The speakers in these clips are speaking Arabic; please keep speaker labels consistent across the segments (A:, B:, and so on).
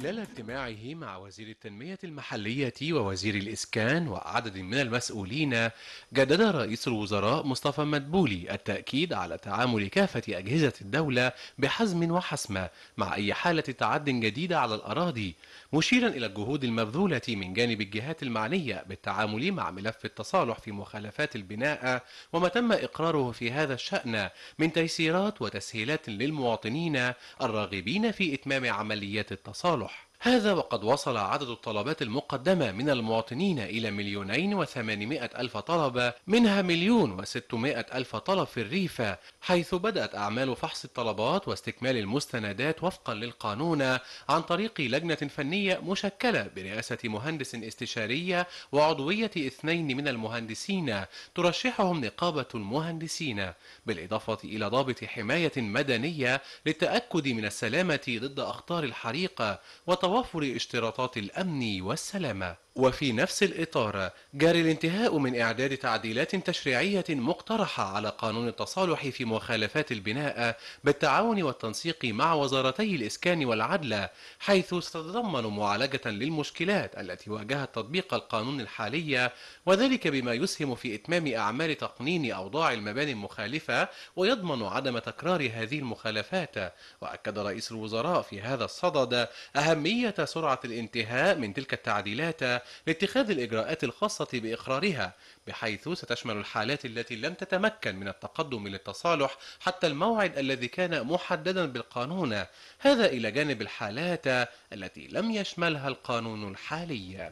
A: خلال اجتماعه مع وزير التنمية المحلية ووزير الإسكان وعدد من المسؤولين جدد رئيس الوزراء مصطفى مدبولي التأكيد على تعامل كافة أجهزة الدولة بحزم وحسمة مع أي حالة تعد جديدة على الأراضي مشيرا إلى الجهود المبذولة من جانب الجهات المعنية بالتعامل مع ملف التصالح في مخالفات البناء وما تم إقراره في هذا الشأن من تيسيرات وتسهيلات للمواطنين الراغبين في إتمام عمليات التصالح صالح هذا وقد وصل عدد الطلبات المقدمة من المواطنين إلى مليونين وثمانمائة ألف طلبة منها مليون وستمائة ألف طلب في الريفة حيث بدأت أعمال فحص الطلبات واستكمال المستندات وفقا للقانون عن طريق لجنة فنية مشكلة برئاسة مهندس استشارية وعضوية اثنين من المهندسين ترشحهم نقابة المهندسين بالإضافة إلى ضابط حماية مدنية للتأكد من السلامة ضد أخطار الحريق وتوقف توافر اشتراطات الأمن والسلامة وفي نفس الإطار جاري الانتهاء من إعداد تعديلات تشريعية مقترحة على قانون التصالح في مخالفات البناء بالتعاون والتنسيق مع وزارتي الإسكان والعدل حيث ستتضمن معالجة للمشكلات التي واجهت تطبيق القانون الحالي وذلك بما يسهم في إتمام أعمال تقنين أوضاع المباني المخالفة ويضمن عدم تكرار هذه المخالفات وأكد رئيس الوزراء في هذا الصدد أهمية سرعة الانتهاء من تلك التعديلات لاتخاذ الإجراءات الخاصة بإقرارها بحيث ستشمل الحالات التي لم تتمكن من التقدم للتصالح حتى الموعد الذي كان محددا بالقانون هذا إلى جانب الحالات التي لم يشملها القانون الحالي.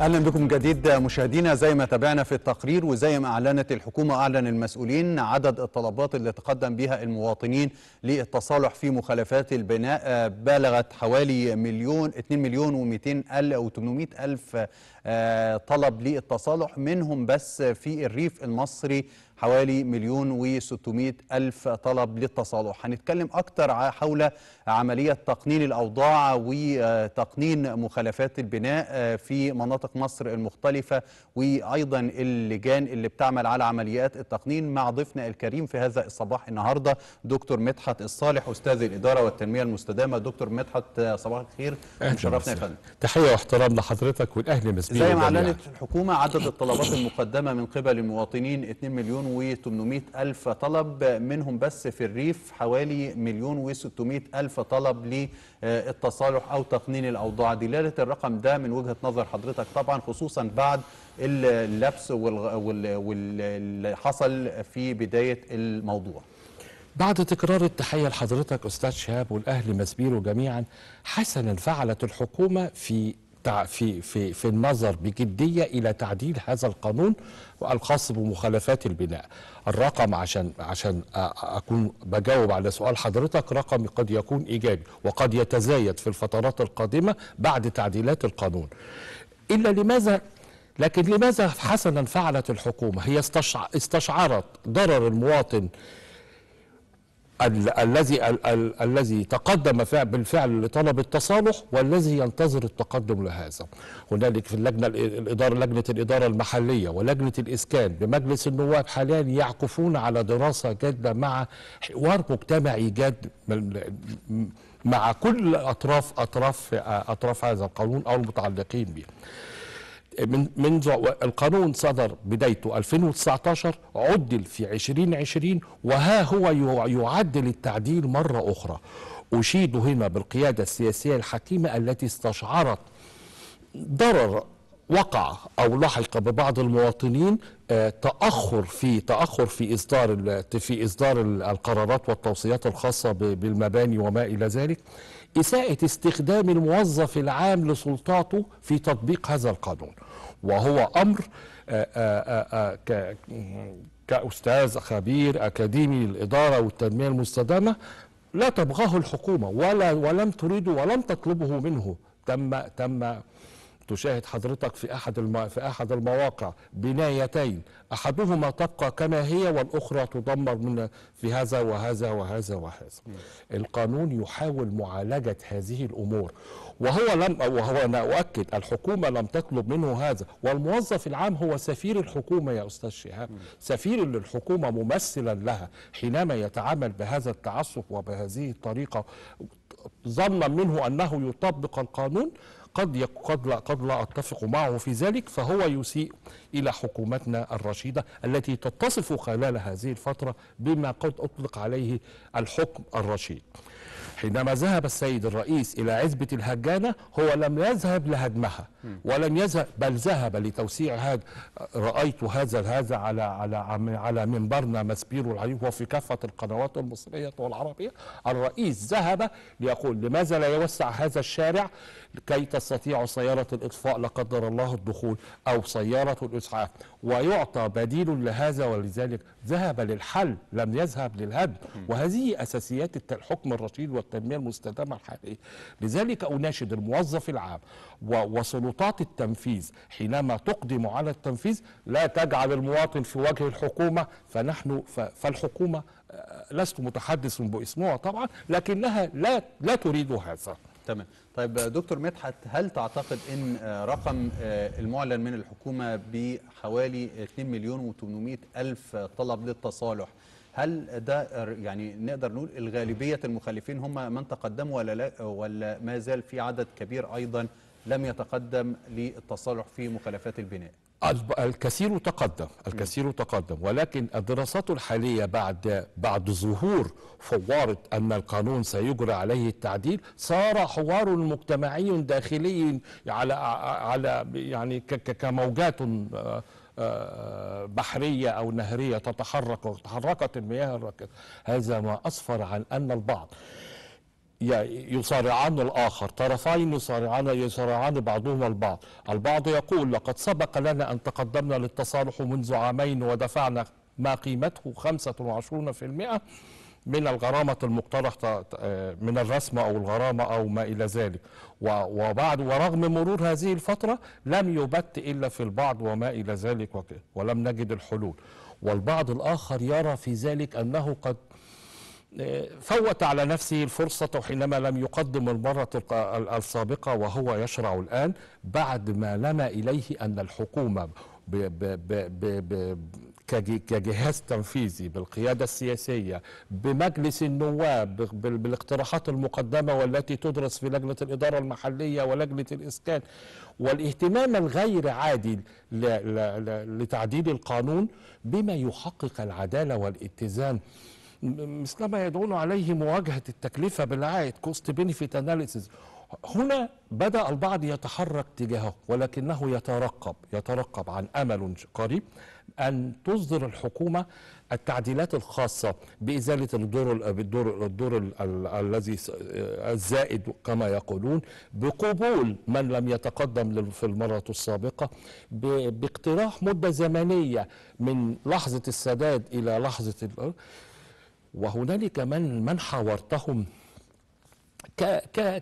B: اهلا بكم جديد مشاهدينا زي ما تابعنا في التقرير وزي ما اعلنت الحكومه اعلن المسؤولين عدد الطلبات اللي تقدم بها المواطنين للتصالح في مخالفات البناء بلغت حوالي مليون 2 مليون و200 الف او 800 الف آه، طلب للتصالح منهم بس في الريف المصري حوالي مليون و ألف طلب للتصالح هنتكلم أكتر حول عملية تقنين الأوضاع وتقنين مخالفات البناء آه، في مناطق مصر المختلفة وأيضا اللجان اللي بتعمل على عمليات التقنين مع ضيفنا الكريم في هذا الصباح النهاردة دكتور مدحت الصالح أستاذ الإدارة والتنمية المستدامة دكتور مدحت آه، صباح الخير مشرفنا يا فندم تحية
C: واحترام لحضرتك والأهل مسبيل زي ما أعلنت
B: الحكومة عدد الطلبات المقدمة من قبل المواطنين 2 مليون و800 ألف طلب منهم بس في الريف حوالي مليون و600 ألف طلب للتصالح أو تقنين الأوضاع دلالة الرقم ده من وجهة نظر حضرتك طبعا خصوصا بعد اللبس واللي حصل في بداية الموضوع
C: بعد تكرار التحية لحضرتك أستاذ شهاب والأهل مسبيرو جميعا حسنا فعلت الحكومة في في في في النظر بجديه الى تعديل هذا القانون الخاص بمخالفات البناء. الرقم عشان عشان اكون بجاوب على سؤال حضرتك رقم قد يكون ايجابي وقد يتزايد في الفترات القادمه بعد تعديلات القانون. الا لماذا لكن لماذا حسنا فعلت الحكومه؟ هي استشعرت ضرر المواطن الذي الذي تقدم بالفعل لطلب التصالح والذي ينتظر التقدم لهذا هنالك في اللجنه الاداره لجنه الاداره المحليه ولجنه الاسكان بمجلس النواب حاليا يعكفون على دراسه جاده مع حوار مجتمعي جاد مع كل اطراف اطراف اطراف هذا القانون او المتعلقين به من منذ القانون صدر بدايته 2019 عدل في 2020 وها هو يعدل التعديل مرة أخرى أشيد هنا بالقيادة السياسية الحكيمة التي استشعرت ضرر وقع او لحق ببعض المواطنين آه، تاخر في تاخر في اصدار في اصدار القرارات والتوصيات الخاصه بالمباني وما الى ذلك إساءة استخدام الموظف العام لسلطاته في تطبيق هذا القانون وهو أمر آه، آه، آه، كأستاذ خبير أكاديمي للإدارة والتنمية المستدامة لا تبغاه الحكومة ولا ولم تريده ولم تطلبه منه تم تم تشاهد حضرتك في احد الم... في احد المواقع بنايتين احدهما تبقى كما هي والاخرى تدمر من في هذا وهذا وهذا وهذا القانون يحاول معالجه هذه الامور وهو لم وهو انا اؤكد الحكومه لم تطلب منه هذا والموظف العام هو سفير الحكومه يا استاذ شهاب سفير للحكومه ممثلا لها حينما يتعامل بهذا التعسف وبهذه الطريقه ظنا منه انه يطبق القانون قد قد لا قد لا اتفق معه في ذلك فهو يسيء الى حكومتنا الرشيده التي تتصف خلال هذه الفتره بما قد اطلق عليه الحكم الرشيد. حينما ذهب السيد الرئيس إلى عزبة الهجانة هو لم يذهب لهدمها ولم يذهب بل ذهب لتوسيع هذا رأيت هذا هذا على على على منبرنا مسبير العريف وفي كافة القنوات المصرية والعربية الرئيس ذهب ليقول لماذا لا يوسع هذا الشارع كي تستطيع سيارة الإطفاء لا قدر الله الدخول أو سيارة الإسعاف ويعطى بديل لهذا ولذلك ذهب للحل لم يذهب للهدم وهذه أساسيات الحكم الرشيد والتنمية التنميه المستدامه الحقيقيه لذلك اناشد الموظف العام وسلطات التنفيذ حينما تقدم على التنفيذ لا تجعل المواطن في وجه الحكومه فنحن فالحكومه آه، لست متحدث باسمها
B: طبعا لكنها لا لا تريد هذا تمام طيب دكتور مدحت هل تعتقد ان آه، رقم آه، المعلن من الحكومه بحوالي 2 مليون و800 الف طلب للتصالح هل ده يعني نقدر نقول الغالبية المخالفين هم من تقدموا ولا, لا ولا ما زال في عدد كبير أيضا لم يتقدم للتصالح في مخالفات البناء
C: الكثير تقدم الكثير تقدم ولكن الدراسات الحالية بعد بعد ظهور فوارة أن القانون سيجرى عليه التعديل صار حوار مجتمعي داخلي على على يعني كموجات آه، آه، بحرية أو نهرية تتحرك وتحركت المياه الراكدة هذا ما أسفر عن أن البعض يصارعان الآخر طرفين يصارعان يصارعان بعضهما البعض البعض يقول لقد سبق لنا أن تقدمنا للتصالح منذ عامين ودفعنا ما قيمته 25% من الغرامة المقترحة آه، من الرسمة أو الغرامة أو ما إلى ذلك وبعد ورغم مرور هذه الفترة لم يبت إلا في البعض وما إلى ذلك ولم نجد الحلول والبعض الآخر يرى في ذلك أنه قد آه، فوت على نفسه الفرصة حينما لم يقدم المرة السابقة وهو يشرع الآن بعد ما لما إليه أن الحكومة كجهاز تنفيذي بالقيادة السياسية بمجلس النواب بالاقتراحات المقدمة والتي تدرس في لجنة الإدارة المحلية ولجنة الإسكان والاهتمام الغير عادي لتعديل القانون بما يحقق العدالة والاتزان مثلما يدعون عليه مواجهة التكلفة بالعائد كوست بينفيت اناليسيز هنا بدأ البعض يتحرك تجاهه ولكنه يترقب يترقب عن أمل قريب أن تصدر الحكومة التعديلات الخاصة بإزالة الدور الدور الدور الذي الزائد كما يقولون بقبول من لم يتقدم في المرة السابقة باقتراح مدة زمنية من لحظة السداد إلى لحظة وهنالك من من حاورتهم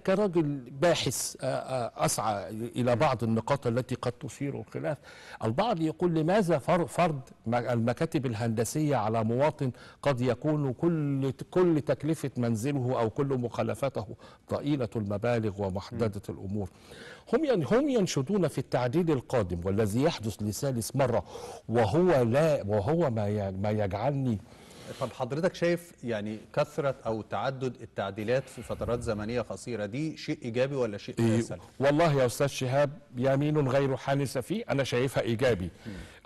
C: كرجل باحث أسعى إلى بعض النقاط التي قد تثير الخلاف البعض يقول لماذا فرض المكاتب الهندسية على مواطن قد يكون كل كل تكلفة منزله أو كل مخالفاته ضئيلة المبالغ ومحددة الأمور هم هم ينشدون في التعديل القادم والذي يحدث لثالث مرة وهو لا وهو ما ما يجعلني
B: طب حضرتك شايف يعني كثرة أو تعدد التعديلات في فترات زمنية قصيرة دي شيء إيجابي ولا شيء إيه، سلبي؟ والله يا
C: أستاذ شهاب يمين غير حانسة فيه أنا شايفها إيجابي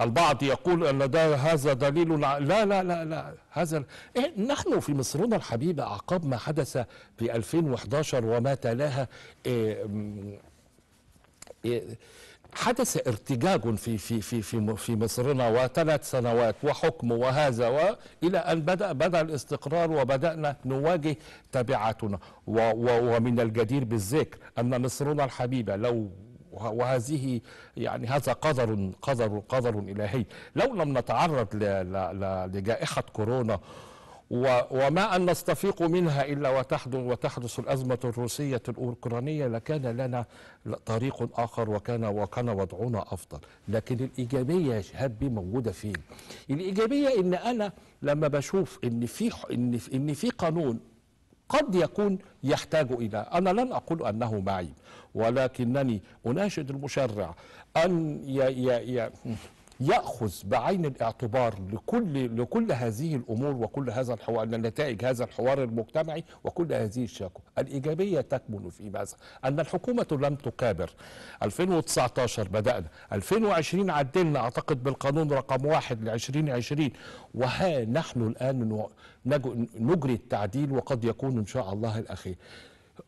C: البعض يقول أن ده هذا دليل لا لا لا لا هذا إيه نحن في مصرنا الحبيبة أعقاب ما حدث في 2011 وما تلاها إيه إيه حدث ارتجاج في في في في في مصرنا وثلاث سنوات وحكم وهذا والى ان بدا بدا الاستقرار وبدانا نواجه تبعاتنا ومن الجدير بالذكر ان مصرنا الحبيبه لو وهذه يعني هذا قدر قدر قدر الهي لو لم نتعرض لجائحه كورونا وما أن نستفيق منها إلا وتحدث, وتحدث الأزمة الروسية الأوكرانية لكان لنا طريق آخر وكان وكان وضعنا أفضل لكن الإيجابية يا شهاب موجودة فين الإيجابية إن أنا لما بشوف إن في إن في, إن في قانون قد يكون يحتاج إلى أنا لن أقول أنه معي ولكنني أناشد المشرع أن ي... ي... ي... ياخذ بعين الاعتبار لكل لكل هذه الامور وكل هذا الحوار نتائج هذا الحوار المجتمعي وكل هذه الشكوى الايجابيه تكمن في ماذا ان الحكومه لم تكابر 2019 بدانا 2020 عدلنا اعتقد بالقانون رقم واحد ل 2020 وها نحن الان نجري التعديل وقد يكون ان شاء الله الاخير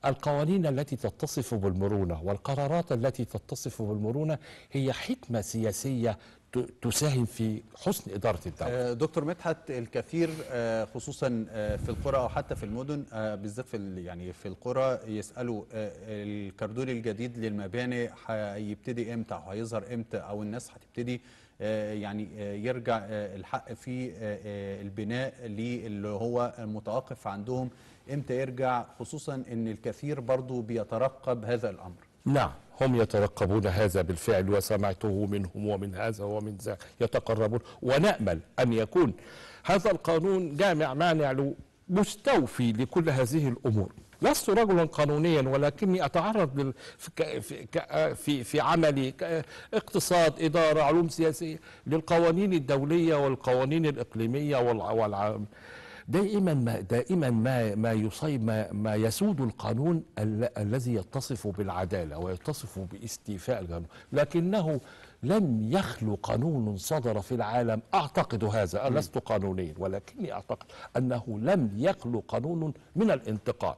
C: القوانين التي تتصف بالمرونه والقرارات التي تتصف بالمرونه هي حكمه سياسيه تساهم في حسن
B: إدارة الدولة آه، دكتور مدحت الكثير آه، خصوصا آه، في القرى أو حتى في المدن بالذات يعني في القرى يسألوا الكردون الجديد للمباني هيبتدي إمتى أو هيظهر إمتى أو الناس هتبتدي يعني يرجع الحق في البناء اللي هو متوقف عندهم إمتى يرجع خصوصا أن الكثير برضو بيترقب هذا الأمر نعم هم
C: يترقبون هذا بالفعل وسمعته منهم ومن هذا ومن ذا يتقربون ونأمل أن يكون هذا القانون جامع مانع له مستوفي لكل هذه الأمور لست رجلا قانونيا ولكني أتعرض في في عملي اقتصاد إدارة علوم سياسية للقوانين الدولية والقوانين الإقليمية والعام دائما ما دائما ما ما يصيب ما, ما يسود القانون الذي يتصف بالعداله ويتصف باستيفاء القانون لكنه لم يخلو قانون صدر في العالم اعتقد هذا لست قانونيا ولكني اعتقد انه لم يخلو قانون
B: من الانتقاد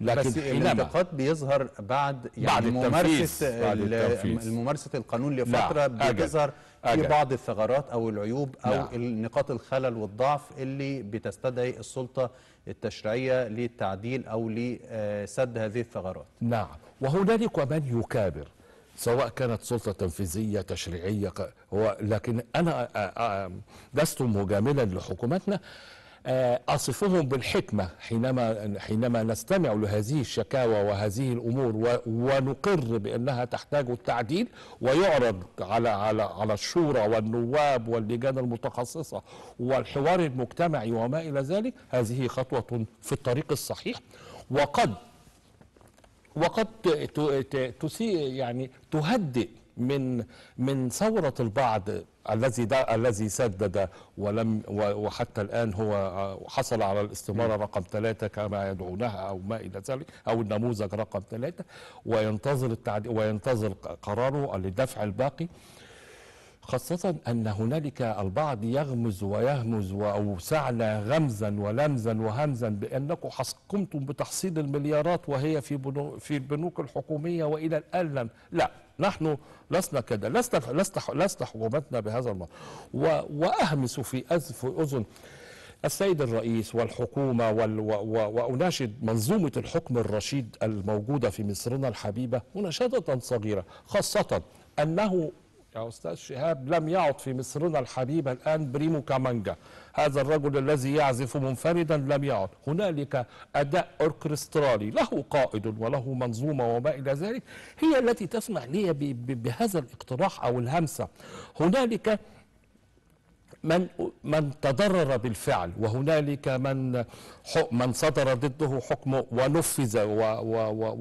B: لكن بس الانتقاد بيظهر بعد يعني بعد ممارسه بعد الممارسه القانون لفتره نعم، بيظهر في بعض الثغرات او العيوب او نعم. نقاط الخلل والضعف اللي بتستدعي السلطه التشريعيه للتعديل او لسد هذه الثغرات.
C: نعم وهنالك من يكابر سواء كانت سلطه تنفيذيه تشريعيه هو لكن انا لست مجاملا لحكوماتنا آه، أصفهم بالحكمة حينما حينما نستمع لهذه الشكاوى وهذه الأمور ونقر بأنها تحتاج التعديل ويعرض على على على الشورى والنواب واللجان المتخصصة والحوار المجتمعي وما إلى ذلك هذه خطوة في الطريق الصحيح وقد وقد تسيء يعني تهدئ من من ثورة البعض الذي الذي سدد ولم وحتى الآن هو آه، حصل على الاستمارة رقم ثلاثة كما يدعونها أو ما إلى ذلك أو النموذج رقم ثلاثة وينتظر التعد... وينتظر قراره لدفع الباقي خاصة أن هنالك البعض يغمز ويهمز وأوسعنا غمزا ولمزا وهمزا بأنكم قمتم بتحصيل المليارات وهي في في البنوك الحكومية وإلى الآن لم لا نحن لسنا كده لسنا لسنا لسنا حكومتنا بهذا المنطق واهمس في اذن السيد الرئيس والحكومة وال... و... و... وأناشد منظومة الحكم الرشيد الموجودة في مصرنا الحبيبة مناشدة صغيرة خاصة أنه يا أستاذ شهاب لم يعد في مصرنا الحبيب الآن بريمو كامانجا هذا الرجل الذي يعزف منفردا لم يعد هنالك أداء أوركسترالي له قائد وله منظومة وما إلى ذلك هي التي تسمح لي بهذا الاقتراح أو الهمسة هنالك من من تضرر بالفعل وهنالك من من صدر ضده حكم ونفذ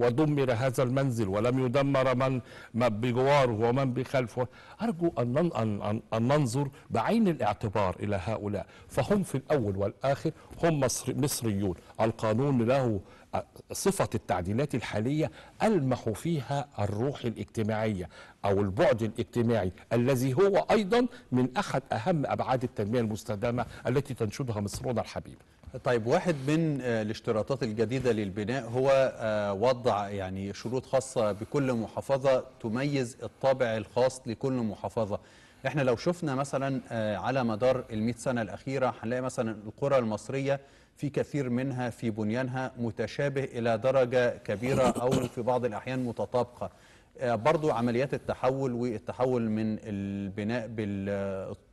C: ودمر هذا المنزل ولم يدمر من بجواره ومن بخلفه ارجو ان ان ان ننظر بعين الاعتبار الى هؤلاء فهم في الاول والاخر هم مصريون القانون له صفة التعديلات الحالية ألمح فيها الروح الاجتماعية أو البعد الاجتماعي الذي هو أيضا من أحد أهم أبعاد التنمية المستدامة التي تنشدها مصرنا
B: الحبيب طيب واحد من آه، الاشتراطات الجديدة للبناء هو آه، وضع يعني شروط خاصة بكل محافظة تميز الطابع الخاص لكل محافظة احنا لو شفنا مثلا آه، على مدار ال 100 سنة الأخيرة هنلاقي مثلا القرى المصرية في كثير منها في بنيانها متشابه إلى درجة كبيرة أو في بعض الأحيان متطابقة آه، برضو عمليات التحول والتحول من البناء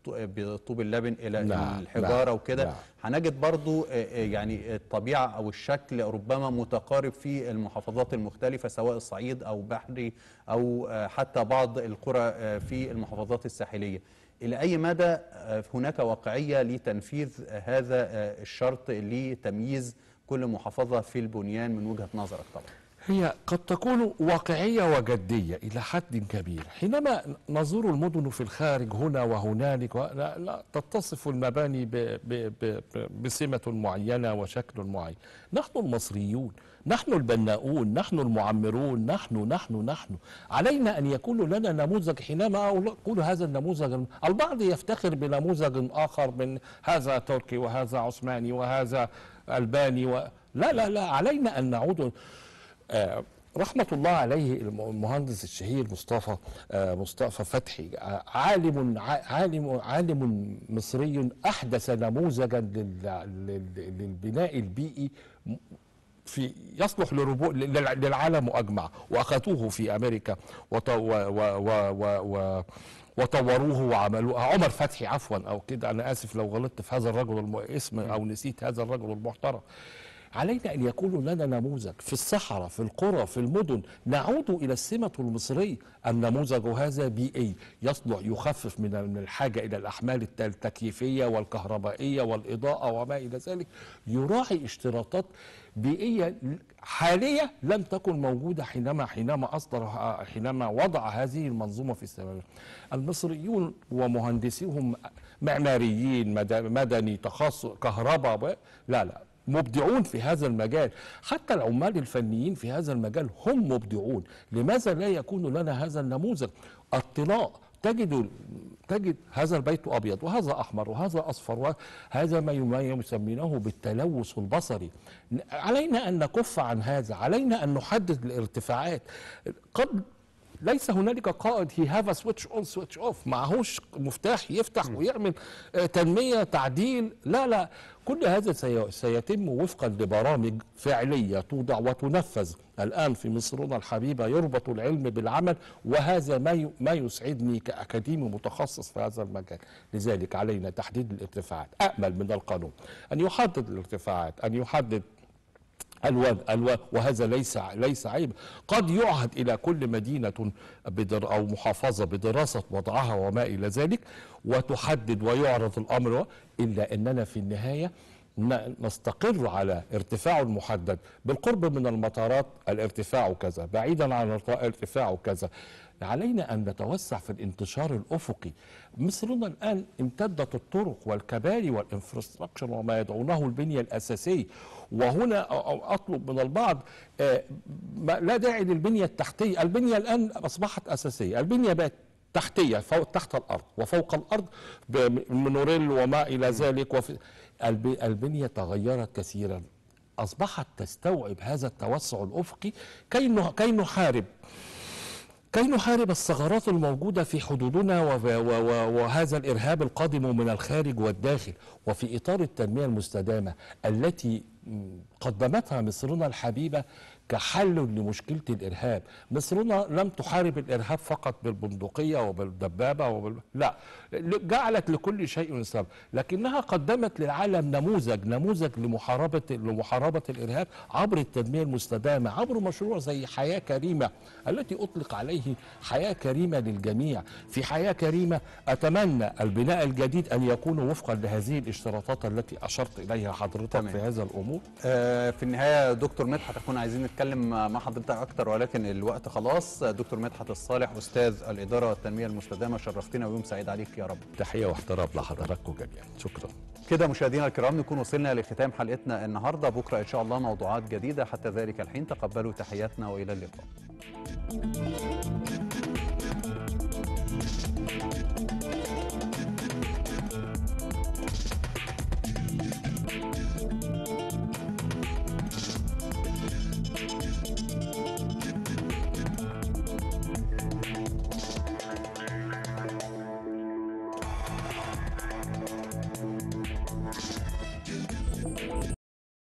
B: بالطوب اللبن إلى لا نعم، الحجارة لا نعم، وكده نعم. هنجد برضو آه، آه، يعني الطبيعة أو الشكل ربما متقارب في المحافظات المختلفة سواء الصعيد أو بحري أو حتى بعض القرى في المحافظات الساحلية إلى أي مدى آه، هناك واقعية لتنفيذ آه، هذا آه، الشرط لتمييز كل محافظة في البنيان من وجهة نظرك طبعا
C: هي قد تكون واقعية وجدية إلى حد كبير حينما نزور المدن في الخارج هنا وهنالك لا, لا تتصف المباني ب ب ب بسمة معينة وشكل معين نحن المصريون نحن البناؤون نحن المعمرون نحن نحن نحن علينا أن يكون لنا نموذج حينما أقول هذا النموذج البعض يفتخر بنموذج آخر من هذا تركي وهذا عثماني وهذا ألباني و... لا لا لا علينا أن نعود آه، رحمة الله عليه المهندس الشهير مصطفى آه، مصطفى فتحي آه، عالم عالم عالم مصري أحدث نموذجا للبناء البيئي في يصلح لربو للعالم أجمع وأخذوه في أمريكا وطوروه وعملوه عمر فتحي عفوا أو كده أنا آسف لو غلطت في هذا الرجل الم... اسم أو نسيت هذا الرجل المحترم علينا أن يكون لنا نموذج في الصحراء في القرى في المدن نعود إلى السمة المصرية النموذج هذا بيئي يصلح يخفف من الحاجة إلى الأحمال التكييفية والكهربائية والإضاءة وما إلى ذلك يراعي اشتراطات بيئية حالية لم تكن موجودة حينما حينما أصدر حينما وضع هذه المنظومة في السماء المصريون ومهندسيهم معماريين مدني تخصص كهرباء لا لا مبدعون في هذا المجال حتى العمال الفنيين في هذا المجال هم مبدعون لماذا لا يكون لنا هذا النموذج الطلاء تجد تجد هذا البيت ابيض وهذا احمر وهذا اصفر وهذا ما يسمونه بالتلوث البصري علينا ان نكف عن هذا علينا ان نحدد الارتفاعات قد ليس هنالك قائد هي هاف سويتش اون سويتش اوف معهوش مفتاح يفتح ويعمل آه، تنميه تعديل لا لا كل هذا سيتم وفقا لبرامج فعليه توضع وتنفذ الان في مصرنا الحبيبه يربط العلم بالعمل وهذا ما ما يسعدني كاكاديمي متخصص في هذا المجال لذلك علينا تحديد الارتفاعات امل من القانون ان يحدد الارتفاعات ان يحدد الوان الوان وهذا ليس ليس عيب قد يعهد الى كل مدينه بدر او محافظه بدراسه وضعها وما الى ذلك وتحدد ويعرض الامر الا اننا في النهايه نستقر على ارتفاعه المحدد بالقرب من المطارات الارتفاع كذا بعيدا عن ارتفاعه كذا علينا أن نتوسع في الانتشار الأفقي مصرنا الآن امتدت الطرق والكباري والانفراستراكشر وما يدعونه البنية الأساسية وهنا أطلب من البعض آه، لا داعي للبنية التحتية البنية الآن أصبحت أساسية البنية بقت تحتيه فوق تحت الارض وفوق الارض بمنوريل وما الى ذلك وفي البنيه تغيرت كثيرا اصبحت تستوعب هذا التوسع الافقي كي كي نحارب كي نحارب الثغرات الموجودة في حدودنا وهذا الإرهاب القادم من الخارج والداخل وفي إطار التنمية المستدامة التي قدمتها مصرنا الحبيبة كحل لمشكله الارهاب مصرنا لم تحارب الارهاب فقط بالبندقيه وبالدبابه وبال... لا جعلت لكل شيء سبب لكنها قدمت للعالم نموذج نموذج لمحاربه لمحاربه الارهاب عبر التنميه المستدامه عبر مشروع زي حياه كريمه التي اطلق عليه حياه كريمه للجميع في حياه كريمه اتمنى البناء الجديد ان يكون وفقا لهذه الاشتراطات التي اشرت اليها حضرتك تمام. في هذا الامور
B: آه في النهايه دكتور مدحت هتكون عايزين نتكلم هنتكلم مع حضرتك اكتر ولكن الوقت خلاص دكتور مدحت الصالح استاذ الاداره والتنميه المستدامه شرفتنا ويوم سعيد عليك يا رب
C: تحيه واحترام لحضراتكم
B: جميعا شكرا كده مشاهدينا الكرام نكون وصلنا لختام حلقتنا النهارده بكره ان شاء الله موضوعات جديده حتى ذلك الحين تقبلوا تحياتنا والى اللقاء